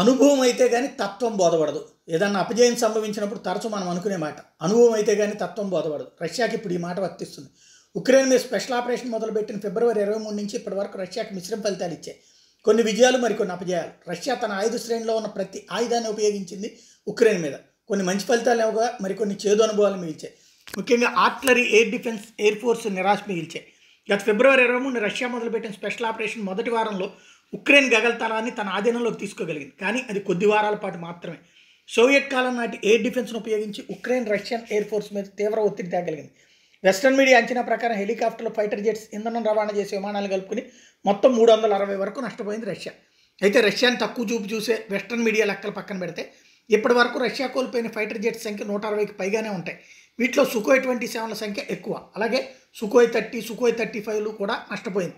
అనుభవం అయితే కానీ తత్వం బోధపడదు ఏదన్నా అపజయం సంభవించినప్పుడు తరచు మనం అనుకునే మాట అనుభవం అయితే కానీ తత్వం బోధపడదు రష్యాకి ఇప్పుడు ఈ మాట వర్తిస్తుంది ఉక్రెయిన్ మీద స్పెషల్ ఆపరేషన్ మొదలుపెట్టిన ఫిబ్రవరి ఇరవై మూడు నుంచి ఇప్పటివరకు రష్యాకి మిశ్రమ ఫలితాలు ఇచ్చాయి కొన్ని విజయాలు మరికొన్ని అపజయాలు రష్యా తన ఆయుధ శ్రేణిలో ఉన్న ప్రతి ఆయుధాన్ని ఉపయోగించింది ఉక్రెయిన్ మీద కొన్ని మంచి ఫలితాలు ఇవ్వగా మరికొన్ని చేదు అనుభవాలు మిగిల్చాయి ముఖ్యంగా artillery air defence air force నిరాశ మిగిల్చాయి గత ఫిబ్రవరి ఇరవై మూడు రష్యా మొదలుపెట్టిన స్పెషల్ ఆపరేషన్ మొదటి వారంలో ఉక్రెయిన్ గగల్తలాన్ని తన ఆధీనంలోకి తీసుకోగలిగింది కానీ అది కొద్ది వారాల పాటు మాత్రమే సోవియట్ కాలం నాటి ఎయిర్ డిఫెన్స్ను ఉపయోగించి ఉక్రెయిన్ రష్యన్ ఎయిర్ ఫోర్స్ మీద తీవ్ర ఒత్తిడి తేగలిగింది వెస్ట్రన్ మీడియా అంచనా ప్రకారం హెలికాప్టర్లు ఫైటర్ జెట్స్ ఇంధనం రవాణా చేసే విమానాలు కలుపుకుని మొత్తం మూడు వందల అరవై వరకు నష్టపోయింది రష్యా అయితే రష్యాని తక్కువ చూపు చూసే వెస్ట్రన్ మీడియా లెక్కలు పక్కన పెడితే ఇప్పటి వరకు రష్యా కోల్పోయిన ఫైటర్ జెట్స్ సంఖ్య నూట అరవైకి పైగానే ఉంటాయి వీటిలో సుఖోయ్ ట్వంటీ సెవెన్ల సంఖ్య ఎక్కువ అలాగే సుఖోయ్ థర్టీ సుఖోయ్ థర్టీ ఫైవ్లు కూడా నష్టపోయింది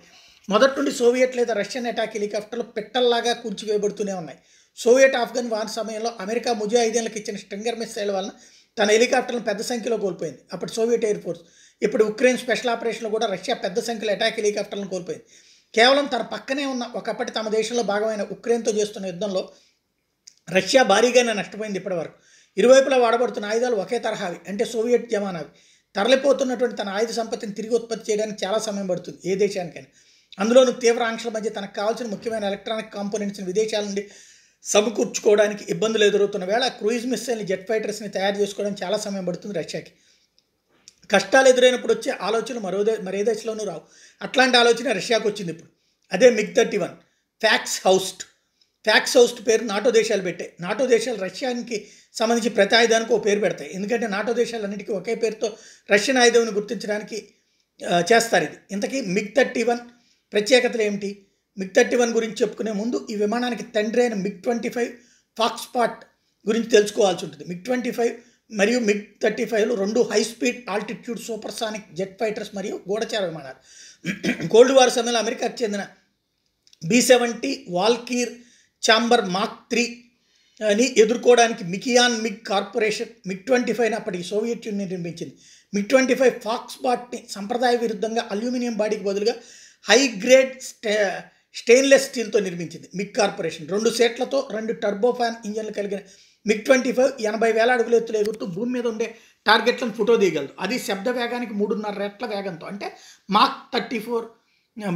మొదటి నుండి సోవియట్ లేదా రష్యన్ అటాక్ హెలికాప్టర్లు పెట్టల్లాగా వేయబడుతూనే ఉన్నాయి సోవియట్ ఆఫ్ఘన్ వాన్ సమయంలో అమెరికా ముజాహిదీన్లకు ఇచ్చిన స్ట్రింగర్ మిస్సైల్ వలన తన హెలికాప్టర్లను పెద్ద సంఖ్యలో కోల్పోయింది అప్పుడు సోవియట్ ఎయిర్ ఫోర్స్ ఇప్పుడు ఉక్రెయిన్ స్పెషల్ ఆపరేషన్లో కూడా రష్యా పెద్ద సంఖ్యలో అటాక్ హెలికాప్టర్లను కోల్పోయింది కేవలం తన పక్కనే ఉన్న ఒకప్పటి తమ దేశంలో భాగమైన ఉక్రెయిన్తో చేస్తున్న యుద్ధంలో రష్యా భారీగానే నష్టపోయింది ఇప్పటివరకు ఇరువైపులా వాడబడుతున్న ఆయుధాలు ఒకే తరహావి అంటే సోవియట్ జమానావి తరలిపోతున్నటువంటి తన ఆయుధ సంపత్తిని తిరిగి ఉత్పత్తి చేయడానికి చాలా సమయం పడుతుంది ఏ దేశానికైనా అందులోనూ తీవ్ర ఆంక్షల మధ్య తనకు కావాల్సిన ముఖ్యమైన ఎలక్ట్రానిక్ కాంపోనెంట్స్ని విదేశాల నుండి సమకూర్చుకోవడానికి ఇబ్బందులు ఎదురవుతున్న వేళ క్రూయిజ్ మిస్సైల్ని జెట్ ఫైటర్స్ని తయారు చేసుకోవడం చాలా సమయం పడుతుంది రష్యాకి కష్టాలు ఎదురైనప్పుడు వచ్చే ఆలోచనలు మరో మరే దశలోనూ రావు అట్లాంటి ఆలోచన రష్యాకు వచ్చింది ఇప్పుడు అదే MiG thirty one Foxhound Foxhound పేరు నాటో దేశాలు పెట్టాయి నాటో దేశాలు రష్యానికి సంబంధించి ప్రతి ఆయుధానికి ఓ పేరు పెడతాయి ఎందుకంటే నాటో అన్నింటికీ ఒకే పేరుతో రష్యన్ ఆయుధంను గుర్తించడానికి చేస్తారు ఇది ఇంతకీ మిగ్ థర్టీ వన్ ప్రత్యేకతలు ఏమిటి మిగ్ థర్టీ వన్ గురించి చెప్పుకునే ముందు ఈ విమానానికి తండ్రి అయిన మిగ్ ట్వంటీ ఫైవ్ ఫాక్స్పాట్ గురించి తెలుసుకోవాల్సి ఉంటుంది మిగ్ ట్వంటీ ఫైవ్ మరియు మిగ్ థర్టీ ఫైవ్లు రెండు high speed altitude supersonic jet fighters మరియు గోడచార విమానాలు కోల్డ్ వార్ సమయంలో అమెరికాకు చెందిన బి సెవెంటీ వాల్కీర్ ఛాంబర్ మాక్ త్రీ అని ఎదుర్కోవడానికి Mikoyan MiG corporation MiG twenty ఫైవ్ని అప్పటికి సోవియట్ యూనియన్ నిర్మించింది మిగ్ ట్వంటీ ఫైవ్ ఫాక్స్ బాట్ని సంప్రదాయ విరుద్ధంగా అల్యూమినియం బాడీకి బదులుగా హై గ్రేడ్ స్టే స్టెయిన్లెస్ స్టీల్తో నిర్మించింది మిగ్ కార్పొరేషన్ రెండు సెట్లతో రెండు టర్బోఫాన్ ఇంజన్లు కలిగిన మిగ్ ట్వంటీ ఫైవ్ ఎనభై వేల అడుగుల ఎత్తులు ఎగురుతూ భూమి మీద ఉండే టార్గెట్లను ఫోటో తీయగలదు అది శబ్ద వేగానికి మూడున్నర రెట్ల వేగంతో అంటే Mach thirty four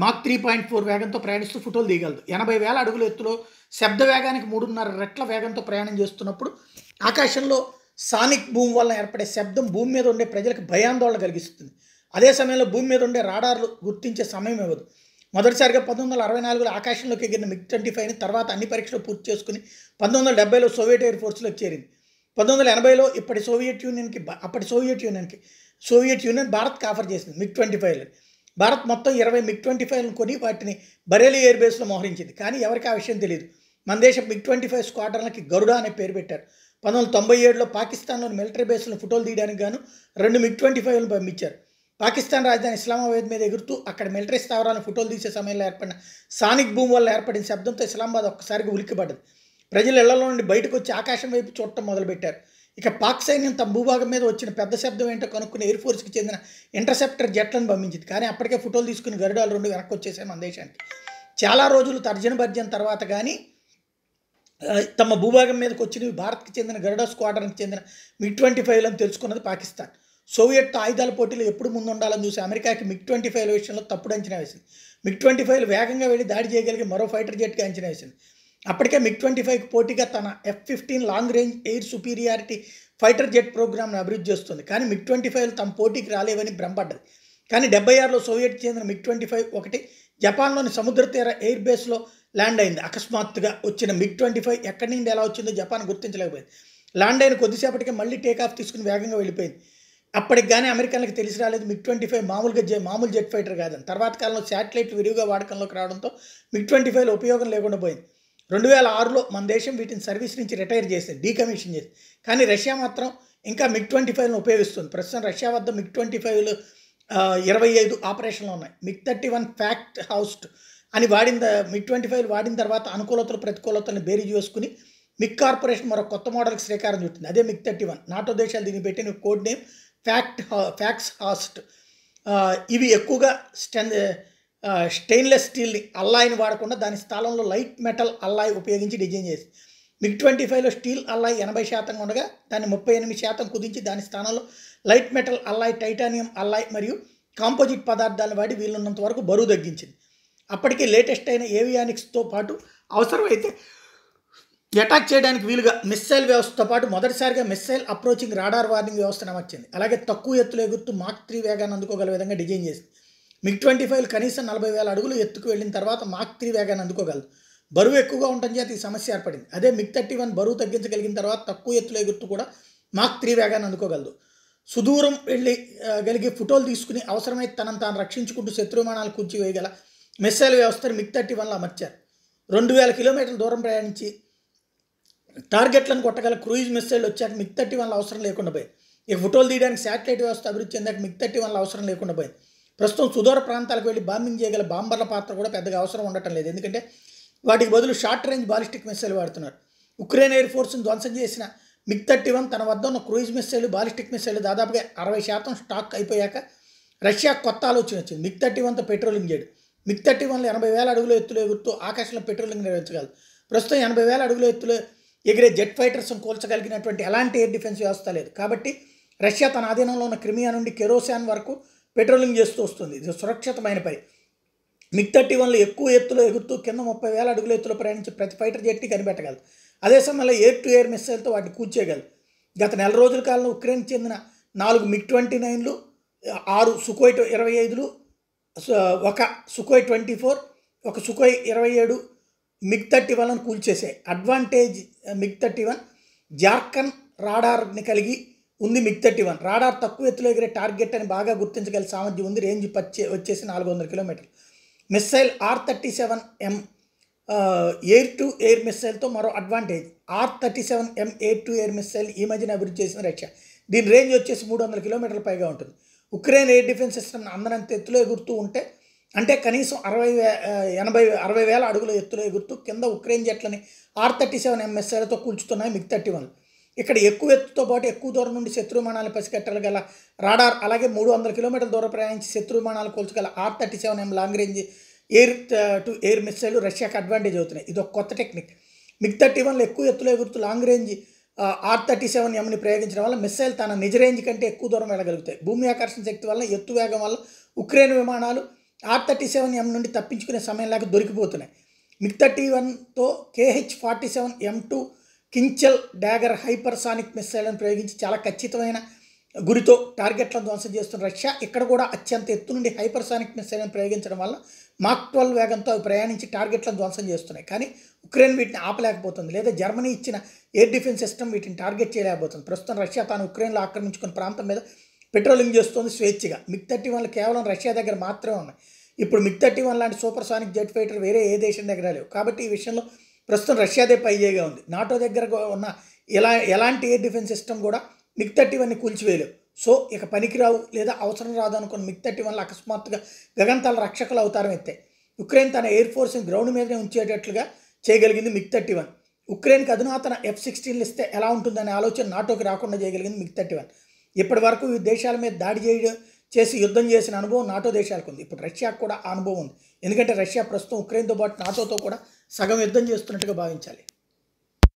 Mach three point four వేగంతో ప్రయాణిస్తూ ఫోటోలు తీయగలదు ఎనభై వేల అడుగుల ఎత్తులో శబ్ద వేగానికి మూడున్నర రెట్ల వేగంతో ప్రయాణం చేస్తున్నప్పుడు ఆకాశంలో సానిక్ భూమి వల్ల ఏర్పడే శబ్దం భూమి మీద ఉండే ప్రజలకు భయాందోళన కలిగిస్తుంది అదే సమయంలో భూమి మీద ఉండే రాడార్లు గుర్తించే సమయం ఇవ్వదు మొదటిసారిగా పంతొమ్మిది వందల అరవై నాలుగులో ఆకాశంలోకి ఎగిరిన మిగ్ ట్వంటీ ఫైవ్ని తర్వాత అన్ని పరీక్షలు పూర్తి చేసుకుని పంతొమ్మిది వందల డెబ్బైలో సోవియట్ ఎయిర్ ఫోర్స్లో చేరింది పంతొమ్మిది వందల ఎనభైలో ఇప్పటి సోవియట్ యూనియన్కి అప్పటి సోవియట్ యూనియన్కి సోవియట్ యూనియన్ భారత్కి ఆఫర్ చేసింది మిగ్ ట్వంటీ ఫైవ్లు భారత్ మొత్తం ఇరవై మిగ్ ట్వంటీ ఫైవ్లను కొని వాటిని బరేలీ ఎయిర్ బేస్లో మోహరించింది కానీ ఎవరికి ఆ విషయం తెలియదు మన దేశం మిగ్ ట్వంటీ ఫైవ్ స్క్వాడ్రన్లకి గరుడ అనే పేరు పెట్టారు పంతొమ్మిది వందల తొంభై ఏడులో పాకిస్తాన్లోని మిలిటరీ బేస్లను ఫోటోలు తీయడానికి గాను రెండు మిగ్ ట్వంటీ ఫైవ్లను పంపించారు పాకిస్తాన్ రాజధాని ఇస్లామాబాద్ మీద ఎగురుతూ అక్కడ మిలిటరీ స్థావరాలను ఫోటోలు తీసే సమయంలో ఏర్పడిన స్థానిక భూమి వల్ల ఏర్పడిన శబ్దంతో ఇస్లామాబాద్ ఒక్కసారిగా ఉలిక్కిపడ్డది ప్రజలు ఇళ్లలో నుండి బయటకు వచ్చి ఆకాశం వైపు చూడటం మొదలుపెట్టారు ఇక పాక్ సైన్యం తమ భూభాగం మీద వచ్చిన పెద్ద శబ్దం ఏంటో కనుక్కుని ఎయిర్ ఫోర్స్కి చెందిన ఇంటర్సెప్టర్ జట్లను పంపించింది కానీ అప్పటికే ఫోటోలు తీసుకుని గరుడాలు రెండు వెనక్కి వచ్చేసాయి మన దేశానికి చాలా రోజులు తర్జన భర్జన తర్వాత కానీ తమ భూభాగం మీదకి వచ్చినవి భారత్కి చెందిన గరుడ స్క్వాడ్రన్కి చెందిన మిడ్ ట్వంటీ ఫైవ్లను తెలుసుకున్నది పాకిస్తాన్ సోవియట్ ఆయుధాల పోటీలో ఎప్పుడు ముందుండాలని చూసి అమెరికాకి మిగ్ ట్వంటీ ఫైవ్ విషయంలో తప్పుడు అంచనా వేసింది మిగ్ ట్వంటీ ఫైవ్ వేగంగా వెళ్ళి దాడి చేయగలిగే మరో ఫైటర్ జెట్కి అంచనా వేసింది అప్పటికే మిగ్ ట్వంటీ ఫైవ్కి పోటీగా తన F fifteen long range air superiority fighter jet ప్రోగ్రామ్ను అభివృద్ధి చేస్తుంది కానీ మిగ్ ట్వంటీ ఫైవ్లు తమ పోటీకి రాలేవని భ్రమపడ్డది కానీ డెబ్బై ఆరులో సోవియట్ చెందిన మిగ్ ట్వంటీ ఫైవ్ ఒకటి జపాన్లోని సముద్ర తీర ఎయిర్ బేస్లో ల్యాండ్ అయింది అకస్మాత్తుగా వచ్చిన మిగ్ ట్వంటీ ఫైవ్ ఎక్కడి నుండి ఎలా వచ్చిందో జపాన్ గుర్తించలేకపోయింది ల్యాండ్ అయిన కొద్దిసేపటికే మళ్ళీ టేక్ ఆఫ్ తీసుకుని వేగంగా వెళ్ళిపోయింది అప్పటికి కానీ అమెరికన్లకు తెలిసి రాలేదు మిగ్ ట్వంటీ ఫైవ్ మామూలుగా జె మామూలు జెట్ ఫైటర్ కాదని తర్వాత కాలంలో శాటిలైట్ విరివిగా వాడకంలోకి రావడంతో మిగ్ ట్వంటీ ఫైవ్లో ఉపయోగం లేకుండా పోయింది రెండు వేల ఆరులో మన దేశం వీటిని సర్వీస్ నుంచి రిటైర్ చేసింది డీకమిషన్ చేసి కానీ రష్యా మాత్రం ఇంకా మిగ్ ట్వంటీ ఫైవ్ను ఉపయోగిస్తుంది ప్రస్తుతం రష్యా వద్ద మిగ్ ట్వంటీ ఫైవ్లు ఇరవై ఐదు ఆపరేషన్లు ఉన్నాయి MiG thirty one Foxhound అని వాడిన మిగ్ ట్వంటీ ఫైవ్ వాడిన తర్వాత అనుకూలతలు ప్రతికూలతలను బేరీ చేసుకుని మిగ్ కార్పొరేషన్ మరో కొత్త మోడల్కి శ్రీకారం చుట్టింది అదే మిగ్ థర్టీ వన్ నాటో దేశాలు దీన్ని పెట్టిన కోడ్ నేమ్ ఫ్యాక్ట్ ఫ్యాక్స్ హాస్ట్ ఇవి ఎక్కువగా స్టెన్ స్టెయిన్లెస్ స్టీల్ని అల్లాయిని వాడకుండా దాని స్థానంలో లైట్ మెటల్ అల్లాయి ఉపయోగించి డిజైన్ చేసి మిగ్ ట్వంటీ ఫైవ్లో స్టీల్ అల్లాయి ఎనభై శాతం ఉండగా దాన్ని ముప్పై ఎనిమిది శాతం కుదించి దాని స్థానంలో light metal alloy titanium alloy మరియు కాంపోజిట్ పదార్థాలను వాడి వీలున్నంత వరకు బరువు తగ్గించింది అప్పటికే లేటెస్ట్ అయిన ఏవియానిక్స్తో పాటు అవసరమైతే అటాక్ చేయడానికి వీలుగా మిస్సైల్ వ్యవస్థతో పాటు మొదటిసారిగా మిస్సైల్ అప్రోచింగ్ రాడార్ వార్నింగ్ వ్యవస్థను అమర్చింది అలాగే తక్కువ ఎత్తులు ఎగురుతు మాక్ త్రీ వేగాన్ని అందుకోగల విధంగా డిజైన్ చేసింది మిగ్ ట్వంటీ ఫైవ్ కనీసం నలభై వేల అడుగులు ఎత్తుకు వెళ్ళిన తర్వాత మాక్ త్రీ వేగాన్ని అందుకోగలదు బరువు ఎక్కువగా ఉండటం చేత ఈ సమస్య ఏర్పడింది అదే మిగ్ థర్టీ వన్ బరువు తగ్గించగలిగిన తర్వాత తక్కువ ఎత్తులు ఎగురుతు కూడా మాక్ త్రీ వేగాన్ని అందుకోగలదు సుదూరం వెళ్ళి గలిగే ఫోటోలు తీసుకుని అవసరమైతే తనను తాను రక్షించుకుంటూ శత్రు విమానాలు వేయగల మిస్సైల్ వ్యవస్థను మిగ్ థర్టీ వన్లో అమర్చారు రెండు వేల కిలోమీటర్ల దూరం ప్రయాణించి టార్గెట్లను కొట్టగల క్రూయిజ్ మిస్సైల్ వచ్చాక మిగ్ థర్టీ వన్లో అవసరం లేకుండా పోయింది ఈ ఫోటోలు తీయడానికి శాటిలైట్ వ్యవస్థ అభివృద్ధి చెందాక మిగ్ థర్టీ వన్లో అవసరం లేకుండా పోయింది ప్రస్తుతం సుదూర ప్రాంతాలకు వెళ్ళి బాంబింగ్ చేయగల బాంబర్ల పాత్ర కూడా పెద్దగా అవసరం ఉండటం లేదు ఎందుకంటే వాటికి బదులు షార్ట్ రేంజ్ బాలిస్టిక్ మిస్సైల్ వాడుతున్నారు ఉక్రెయిన్ ఎయిర్ ఫోర్స్ను ధ్వంసం చేసిన మిగ్ థర్టీ వన్ తన వద్ద ఉన్న క్రూయిజ్ మిస్సైల్ బాలిస్టిక్ మిస్సైల్ దాదాపుగా అరవై శాతం స్టాక్ అయిపోయాక రష్యా కొత్త ఆలోచన వచ్చింది మిగ్ థర్టీ వన్తో పెట్రోలింగ్ చేయడు మిగ్ థర్టీ వన్లో ఎనభై వేల అడుగుల ఎత్తులో ఎగురుతూ ఆకాశంలో పెట్రోలింగ్ నిర్వహించగలదు ప్రస్తుతం ఎనభై వేల అడుగుల ఎత్తులో ఎగిరే జెట్ ఫైటర్స్ను కూల్చగలిగినటువంటి ఎలాంటి ఎయిర్ డిఫెన్స్ వ్యవస్థ లేదు కాబట్టి రష్యా తన ఆధీనంలో ఉన్న క్రిమియా నుండి కెరోసాన్ వరకు పెట్రోలింగ్ చేస్తూ వస్తుంది ఇది సురక్షితమైన పని మిగ్ థర్టీ వన్లో ఎక్కువ ఎత్తులో ఎగురుతూ కింద ముప్పై వేల అడుగుల ఎత్తులో ప్రయాణించి ప్రతి ఫైటర్ జెట్ని కనిపెట్టగలదు అదే సమయంలో ఎయిర్ టు ఎయిర్ మిస్సైల్తో వాటిని కూర్చేయగలదు గత నెల రోజుల కాలంలో ఉక్రెయిన్ చెందిన నాలుగు మిగ్ ట్వంటీ నైన్లు ఆరు సుకోయ్ ఇరవై ఐదులు ఒక సుకోయి ట్వంటీ ఫోర్ ఒక సుకోయ్ ఇరవై ఏడు మిగ్ థర్టీ వన్ కూల్చేసే advantage MiG thirty one Jharkhand రాడార్ని కలిగి ఉంది మిగ్ థర్టీ వన్ రాడార్ తక్కువ ఎత్తులో ఎగిరే టార్గెట్ అని బాగా గుర్తించగల సామర్థ్యం ఉంది రేంజ్ పచ్చే వచ్చేసి నాలుగు వందల కిలోమీటర్లు missile R thirty seven M air to air మిస్సైల్తో మరో advantage R thirty seven M air to air missile ఈ మధ్యన అభివృద్ధి చేసిన రష్యా దీని రేంజ్ వచ్చేసి మూడు వందల కిలోమీటర్ల పైగా ఉంటుంది ఉక్రెయిన్ ఎయిర్ డిఫెన్స్ సిస్టమ్ అందనంత ఎత్తులో ఎగురుతూ ఉంటే అంటే కనీసం అరవై ఎనభై అరవై వేల అడుగుల ఎత్తులో ఎగురుతూ కింద ఉక్రెయిన్ జట్లని ఆర్ థర్టీ సెవెన్ ఎంఎస్ఆర్తో కూల్చుతున్నాయి మిగ్ థర్టీ వన్ ఇక్కడ ఎక్కువ ఎత్తుతో పాటు ఎక్కువ దూరం నుండి శత్రు విమానాలు గల రాడార్ అలాగే మూడు వందల కిలోమీటర్ల దూరం ప్రయాణించి శత్రు విమానాలు కూల్చగల R thirty seven M long range air to air missile రష్యాకి అడ్వాంటేజ్ అవుతున్నాయి ఇది ఒక కొత్త టెక్నిక్ మిగ్ థర్టీ వన్లో ఎక్కువ ఎత్తులో ఎగురుతూ long range R thirty seven ఎంని ప్రయోగించడం వల్ల మిస్సైల్ తన నిజ రేంజ్ కంటే ఎక్కువ దూరం వెళ్ళగలుగుతాయి భూమి ఆకర్షణ శక్తి వల్ల ఎత్తు వేగం వల్ల ఉక్రెయిన్ విమానాలు ఆర్ థర్టీ సెవెన్ ఎం నుండి తప్పించుకునే సమయం లాగా దొరికిపోతున్నాయి మిగ్ థర్టీ వన్తో KH forty seven M two Kinzhal dagger hypersonic మిస్సైళ్లను ప్రయోగించి చాలా ఖచ్చితమైన గురితో టార్గెట్లను ధ్వంసం చేస్తున్న రష్యా ఇక్కడ కూడా అత్యంత ఎత్తు నుండి హైపర్సానిక్ మిస్సైల్ని ప్రయోగించడం వల్ల మాక్ ట్వెల్వ్ వేగంతో అవి ప్రయాణించి టార్గెట్లను ధ్వంసం చేస్తున్నాయి కానీ ఉక్రెయిన్ వీటిని ఆపలేకపోతుంది లేదా జర్మనీ ఇచ్చిన ఎయిర్ డిఫెన్స్ సిస్టమ్ వీటిని టార్గెట్ చేయలేకపోతుంది ప్రస్తుతం రష్యా తాను ఉక్రెయిన్లో ఆక్రమించుకున్న ప్రాంతం మీద పెట్రోలింగ్ చేస్తుంది స్వేచ్ఛగా మిగ్ థర్టీ వన్లు కేవలం రష్యా దగ్గర మాత్రమే ఉన్నాయి ఇప్పుడు మిగ్ థర్టీ వన్ లాంటి సూపర్ సానిక్ జెట్ ఫైటర్ వేరే ఏ దేశం దగ్గర లేవు కాబట్టి ఈ విషయంలో ప్రస్తుతం రష్యాదే పైజేగా ఉంది నాటో దగ్గర ఉన్న ఎలా ఎలాంటి ఎయిర్ డిఫెన్స్ సిస్టమ్ కూడా మిగ్ థర్టీ వన్ని కూల్చివేయలేవు సో ఇక పనికిరావు లేదా అవసరం రాదు అనుకున్న మిగ్ థర్టీ వన్లు అకస్మాత్తుగా గగంతాల రక్షకులు అవతారం ఎత్తాయి ఉక్రెయిన్ తన ఎయిర్ ఫోర్స్ని గ్రౌండ్ మీదనే ఉంచేటట్లుగా చేయగలిగింది మిగ్ థర్టీ వన్ ఉక్రెయిన్కి అధునాతన ఎఫ్ సిక్స్టీన్లు ఇస్తే ఎలా ఉంటుందనే ఆలోచన నాటోకి రాకుండా చేయగలిగింది మిగ్ థర్టీ వన్ ఇప్పటి వరకు ఈ దేశాల మీద దాడి చేయడం చేసి యుద్ధం చేసిన అనుభవం నాటో దేశాలకు ఉంది ఇప్పుడు రష్యాకు కూడా అనుభవం ఉంది ఎందుకంటే రష్యా ప్రస్తుతం ఉక్రెయిన్తో పాటు నాటోతో కూడా సగం యుద్ధం చేస్తున్నట్టుగా భావించాలి